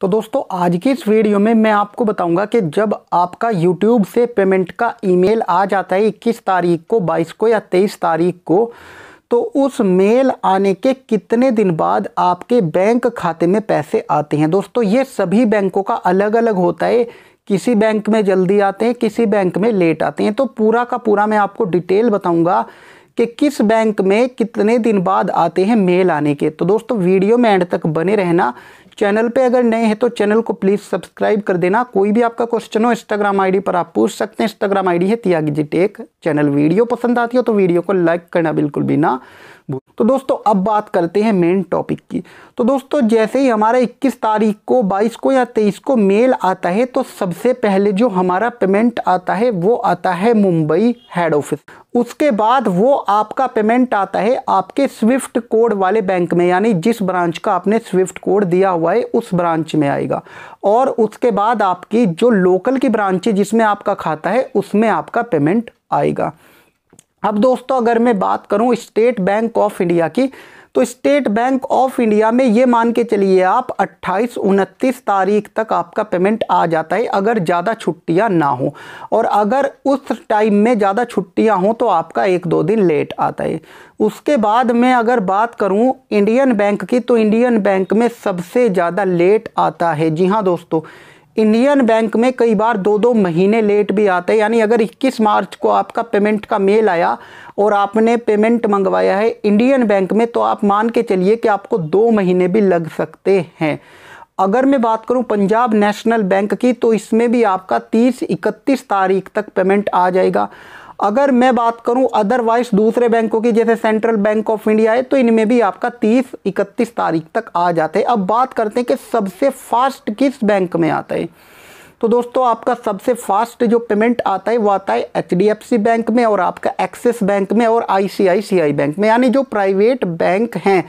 तो दोस्तों आज की इस वीडियो में मैं आपको बताऊंगा कि जब आपका YouTube से पेमेंट का ईमेल आ जाता है 21 तारीख को 22 को या 23 तारीख को तो उस मेल आने के कितने दिन बाद आपके बैंक खाते में पैसे आते हैं दोस्तों ये सभी बैंकों का अलग अलग होता है किसी बैंक में जल्दी आते हैं किसी बैंक में लेट आते हैं तो पूरा का पूरा मैं आपको डिटेल बताऊंगा कि किस बैंक में कितने दिन बाद आते हैं मेल आने के तो दोस्तों वीडियो में एंड तक बने रहना चैनल पे अगर नए हैं तो चैनल को प्लीज़ सब्सक्राइब कर देना कोई भी आपका क्वेश्चन हो इंस्टाग्राम आईडी पर आप पूछ सकते हैं इंस्टाग्राम आईडी है Tyagi ji tech channel video पसंद आती हो तो वीडियो को लाइक करना बिल्कुल भी ना तो दोस्तों अब बात करते हैं मेन टॉपिक की तो दोस्तों जैसे ही हमारा 21 तारीख को 22 को या 23 को मेल आता है तो सबसे पहले जो हमारा पेमेंट आता है वो आता है मुंबई हेड ऑफिस उसके बाद वो आपका पेमेंट आता है आपके स्विफ्ट कोड वाले बैंक में यानी जिस ब्रांच का आपने स्विफ्ट कोड दिया हुआ है उस ब्रांच में आएगा और उसके बाद आपकी जो लोकल की ब्रांच है जिसमें आपका खाता है उसमें आपका पेमेंट आएगा अब दोस्तों अगर मैं बात करूं स्टेट बैंक ऑफ इंडिया की तो स्टेट बैंक ऑफ इंडिया में ये मान के चलिए आप 28 उनतीस तारीख तक आपका पेमेंट आ जाता है अगर ज़्यादा छुट्टियां ना हो और अगर उस टाइम में ज़्यादा छुट्टियां हों तो आपका एक दो दिन लेट आता है उसके बाद मैं अगर बात करूं इंडियन बैंक की तो इंडियन बैंक में सबसे ज़्यादा लेट आता है जी हाँ दोस्तों इंडियन बैंक में कई बार दो दो महीने लेट भी आते हैं यानी अगर 21 मार्च को आपका पेमेंट का मेल आया और आपने पेमेंट मंगवाया है इंडियन बैंक में तो आप मान के चलिए कि आपको दो महीने भी लग सकते हैं अगर मैं बात करूं पंजाब नेशनल बैंक की तो इसमें भी आपका 30 इकतीस तारीख तक पेमेंट आ जाएगा अगर मैं बात करूं अदरवाइज दूसरे बैंकों की जैसे सेंट्रल बैंक ऑफ इंडिया है तो इनमें भी आपका 30 इकतीस तारीख तक आ जाते हैं अब बात करते हैं कि सबसे फास्ट किस बैंक में आता है तो दोस्तों आपका सबसे फास्ट जो पेमेंट आता है वो आता है एच बैंक में और आपका एक्सिस बैंक में और आई बैंक में यानी जो प्राइवेट बैंक हैं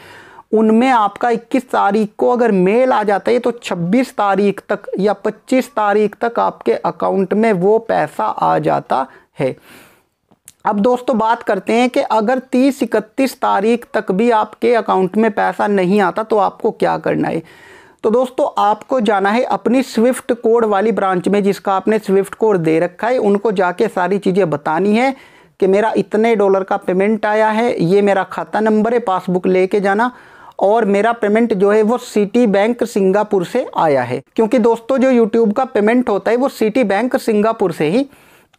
उनमें आपका 21 तारीख को अगर मेल आ जाता है तो 26 तारीख तक या 25 तारीख तक आपके अकाउंट में वो पैसा आ जाता है अब दोस्तों बात करते हैं कि अगर तीस इकतीस तारीख तक भी आपके अकाउंट में पैसा नहीं आता तो आपको क्या करना है तो दोस्तों आपको जाना है अपनी स्विफ्ट कोड वाली ब्रांच में जिसका आपने स्विफ्ट कोड दे रखा है उनको जाके सारी चीज़ें बतानी है कि मेरा इतने डॉलर का पेमेंट आया है ये मेरा खाता नंबर है पासबुक लेके जाना और मेरा पेमेंट जो है वो सिटी बैंक सिंगापुर से आया है क्योंकि दोस्तों जो यूट्यूब का पेमेंट होता है वो सिटी बैंक सिंगापुर से ही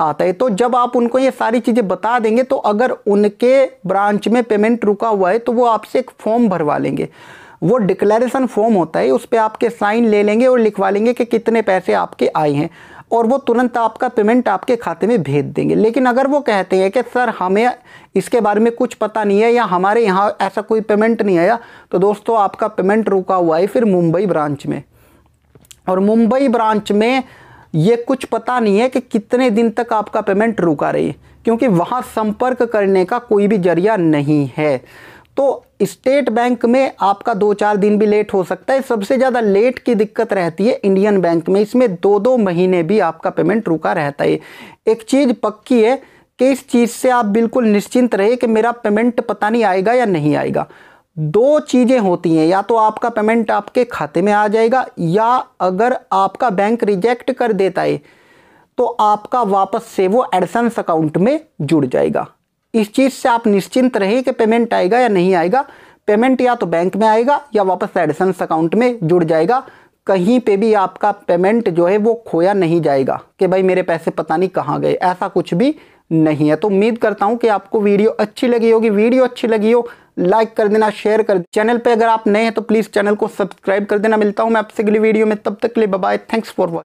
आता है तो जब आप उनको ये सारी चीज़ें बता देंगे तो अगर उनके ब्रांच में पेमेंट रुका हुआ है तो वो आपसे एक फॉर्म भरवा लेंगे वो डिक्लेरेशन फॉर्म होता है उस पर आपके साइन ले लेंगे और लिखवा लेंगे कि कितने पैसे आपके आए हैं और वो तुरंत आपका पेमेंट आपके खाते में भेज देंगे लेकिन अगर वो कहते हैं कि सर हमें इसके बारे में कुछ पता नहीं है या हमारे यहाँ ऐसा कोई पेमेंट नहीं आया तो दोस्तों आपका पेमेंट रुका हुआ है फिर मुंबई ब्रांच में और मुंबई ब्रांच में ये कुछ पता नहीं है कि कितने दिन तक आपका पेमेंट रुका रही क्योंकि वहाँ संपर्क करने का कोई भी जरिया नहीं है तो स्टेट बैंक में आपका दो चार दिन भी लेट हो सकता है सबसे ज़्यादा लेट की दिक्कत रहती है इंडियन बैंक में इसमें दो दो महीने भी आपका पेमेंट रुका रहता है एक चीज़ पक्की है कि इस चीज़ से आप बिल्कुल निश्चिंत रहे कि मेरा पेमेंट पता नहीं आएगा या नहीं आएगा दो चीज़ें होती हैं या तो आपका पेमेंट आपके खाते में आ जाएगा या अगर आपका बैंक रिजेक्ट कर देता है तो आपका वापस से वो एडसेंस अकाउंट में जुड़ जाएगा इस चीज़ से आप निश्चिंत रहें कि पेमेंट आएगा या नहीं आएगा पेमेंट या तो बैंक में आएगा या वापस एडसेंस अकाउंट में जुड़ जाएगा कहीं पे भी आपका पेमेंट जो है वो खोया नहीं जाएगा कि भाई मेरे पैसे पता नहीं कहाँ गए ऐसा कुछ भी नहीं है तो उम्मीद करता हूँ कि आपको वीडियो अच्छी लगी होगी वीडियो अच्छी लगी हो लाइक कर देना शेयर कर देना चैनल पे अगर आप नए हैं तो प्लीज़ चैनल को सब्सक्राइब कर देना मिलता हूँ मैं आपसे अगली वीडियो में तब तक के लिए बाय थैंक्स फॉर वॉचिंग